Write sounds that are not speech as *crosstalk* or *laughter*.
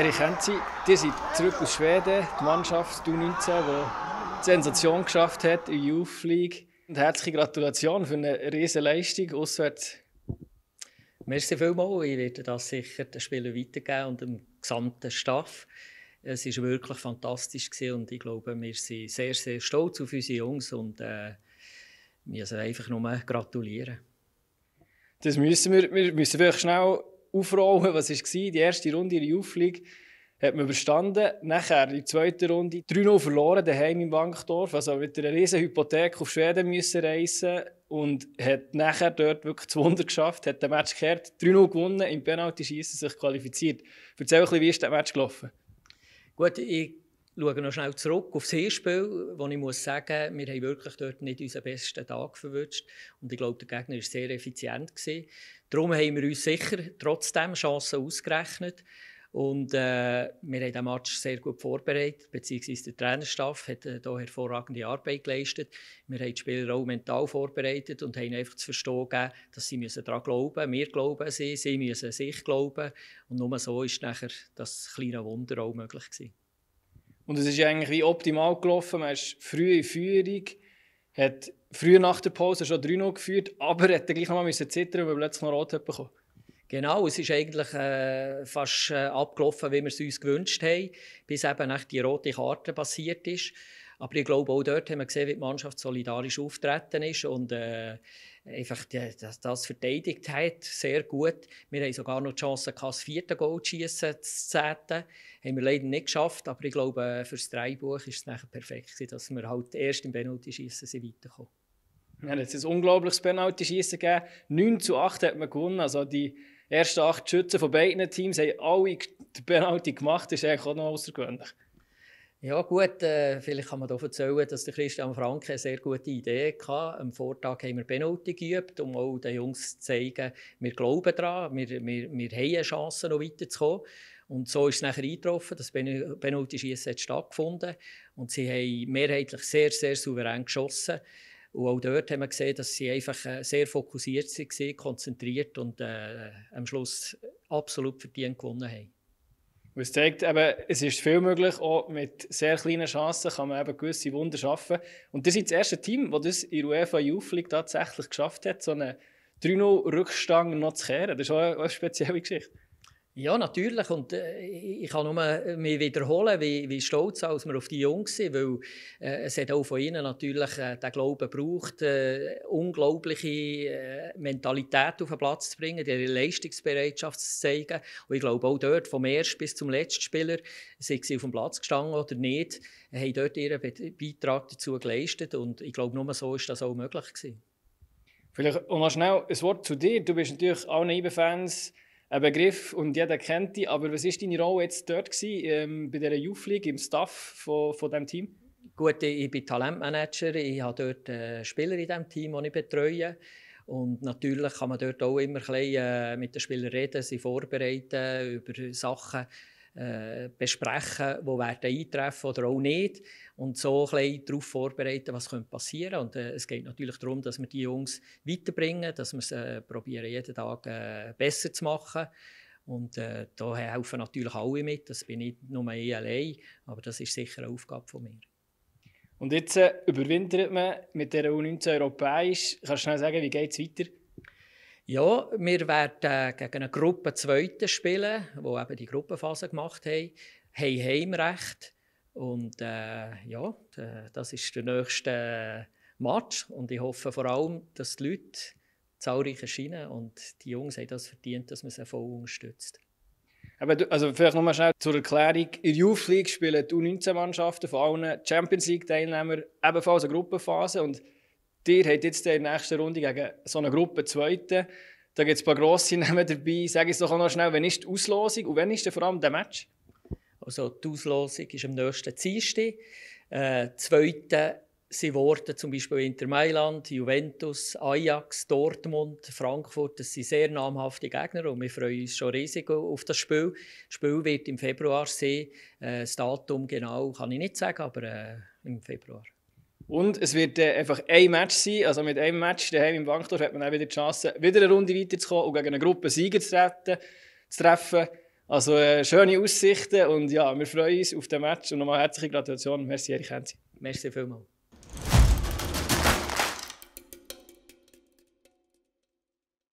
Erich Henzi, die sind zurück aus Schweden, die Mannschaft die U19, die, die Sensation geschafft hat in der Youth League. Und herzliche Gratulation für eine riesige Leistung auswärts. Merci vielmals. Ich werde das sicher den Spielern weitergeben und dem gesamten Staff. Es war wirklich fantastisch und ich glaube, wir sind sehr, sehr stolz auf unsere Jungs und äh, müssen einfach nur gratulieren. Das müssen wir. Wir müssen wirklich schnell aufrollen, was war. Die erste Runde, ihre Aufliege, hat man überstanden. Nachher, in der zweiten Runde, 3-0 verloren, daheim im Bankdorf. Also mit einer riesen Hypothek auf Schweden müssen reisen und hat nachher dort wirklich das Wunder geschafft, hat den Match gekehrt, 3-0 gewonnen, im Penalty-Schießen sich qualifiziert. Erzähl ein bisschen, wie ist der Match gelaufen? Gut, ich schaue noch schnell zurück auf das Hinspiel, wo ich muss sagen, wir haben wirklich dort nicht unseren besten Tag verwünscht. Und ich glaube, der Gegner war sehr effizient. Gewesen. Darum haben wir uns sicher trotzdem Chancen ausgerechnet. Und äh, wir haben den Match sehr gut vorbereitet, beziehungsweise der Trainerstaff hat äh, hervorragende Arbeit geleistet. Wir haben die Spieler auch mental vorbereitet und haben einfach zu verstehen gegeben, dass sie müssen daran glauben müssen. Wir glauben sie, sie müssen sich glauben. Und nur so ist das kleine Wunder auch möglich gewesen. Und es ist eigentlich wie optimal gelaufen. Man ist früh in Führung, hat früh nach der Pause schon 3-0 geführt, aber hätte gleich nochmal müssen zittern, weil plötzlich noch rot bekommen. Genau, es ist eigentlich äh, fast äh, abgelaufen, wie wir es uns gewünscht haben, bis eben die rote Karte passiert ist. Aber ich glaube, auch dort haben wir gesehen, wie die Mannschaft solidarisch auftreten ist und äh, einfach das, das verteidigt hat, sehr gut. Wir haben sogar noch die Chance, das vierte Goal zu schießen, das zehnte. Haben wir leider nicht geschafft, aber ich glaube, äh, für das Dreibuch ist es nachher perfekt, dass wir halt erst im Penalty-Schießen weiterkommen. Ja, jetzt ist ein unglaubliches Penalty-Schießen gegeben. 9 zu 8 hat man gewonnen. Also die ersten acht Schützen von beiden Teams haben alle die Penalty gemacht. Das ist eigentlich auch noch außergewöhnlich. Ja gut, äh, vielleicht kann man hier erzählen, dass der Christian Franke eine sehr gute Idee hatte. Am Vortag haben wir Penalty geübt, um auch den Jungs zu zeigen, wir glauben daran, wir, wir, wir haben eine Chance, noch weiterzukommen. Und so ist es nachher eingetroffen, das Penalty-Schiessen hat stattgefunden und sie haben mehrheitlich sehr, sehr souverän geschossen. Und auch dort haben wir gesehen, dass sie einfach äh, sehr fokussiert waren, konzentriert und äh, am Schluss absolut verdient gewonnen haben. Es zeigt eben, es ist viel möglich, auch mit sehr kleinen Chancen kann man eben gewisse Wunder schaffen. Und das ist das erste Team, das das in UEFA Youth League tatsächlich geschafft hat, so einen 3-0-Rückstand noch zu kehren. Das ist auch eine, auch eine spezielle Geschichte. Ja, natürlich. Und äh, eh, ich kann nur mich wiederholen, wie, wie stolz als wir auf die Jungs sind, weil äh, eh, es hat auch von ihnen natürlich äh, eh, den Glauben gebraucht, äh, unglaubliche Mentalität auf den Platz zu bringen, ihre Leistungsbereitschaft zu zeigen. Und ich glaube auch dort, vom ersten bis zum letzten Spieler, sind sie auf dem Platz gestanden oder nicht, haben dort ihren Beitrag dazu geleistet. Und ich glaube, nur so ist das auch möglich gewesen. Vielleicht noch schnell ein Wort zu dir. Du bist natürlich auch IBE-Fans ein Begriff und jeder kennt die. Aber was war deine Rolle jetzt dort gewesen, ähm, bei dieser Youth League, im Staff von, von diesem Team? Gut, ich bin Talentmanager. Ich habe dort äh, Spieler in diesem Team, die ich betreue. Und natürlich kann man dort auch immer ein bisschen, äh, mit den Spielern reden, sie vorbereiten über Sachen äh, besprechen, wo werden eintreffen oder auch nicht und so ein bisschen darauf vorbereiten, was könnte passieren und äh, es geht natürlich darum, dass wir die Jungs weiterbringen, dass wir es äh, probieren, jeden Tag äh, besser zu machen und äh, da helfen natürlich alle mit, das bin nicht nur ich allein, aber das ist sicher eine Aufgabe von mir. Und jetzt äh, überwintert man mit der U19 europäisch. Kannst du schnell sagen, wie geht es weiter? Ja, wir werden äh, gegen eine Gruppe Zweite spielen, die eben die Gruppenphase gemacht haben. Haben Heimrecht. Und äh, ja, das ist der nächste Match. Und ich hoffe vor allem, dass die Leute zahlreich erscheinen und die Jungs haben das verdient, dass man sie voll unterstützt. Aber du, also vielleicht nochmal schnell zur Erklärung. In der Youth League spielen die U19-Mannschaften vor allem Champions league teilnehmer ebenfalls eine Gruppenphase. Und Ihr habt jetzt in der nächsten Runde gegen so eine Gruppe Zweite. Da gibt es ein paar grosse *laughs* Namen dabei. Sag es doch auch noch schnell, wann ist die Auslosung und wann ist denn vor allem der Match? Also die Auslosung ist am nächsten Dienstag. Äh, zweite sind Worte zum Beispiel Inter Mailand, Juventus, Ajax, Dortmund, Frankfurt. Das sind sehr namhafte Gegner und wir freuen uns schon riesig auf das Spiel. Das Spiel wird im Februar sein. Äh, das Datum genau kann ich nicht sagen, aber äh, im Februar. Und es wird äh, einfach ein Match sein. Also mit einem Match daheim im Bankdorf hat man auch wieder die Chance, wieder eine Runde weiterzukommen und gegen eine Gruppe Sieger zu, treten, zu treffen. Also äh, schöne Aussichten und ja, wir freuen uns auf den Match und nochmal herzliche Gratulation. Merci, Erich Hensi. Merci vielmals.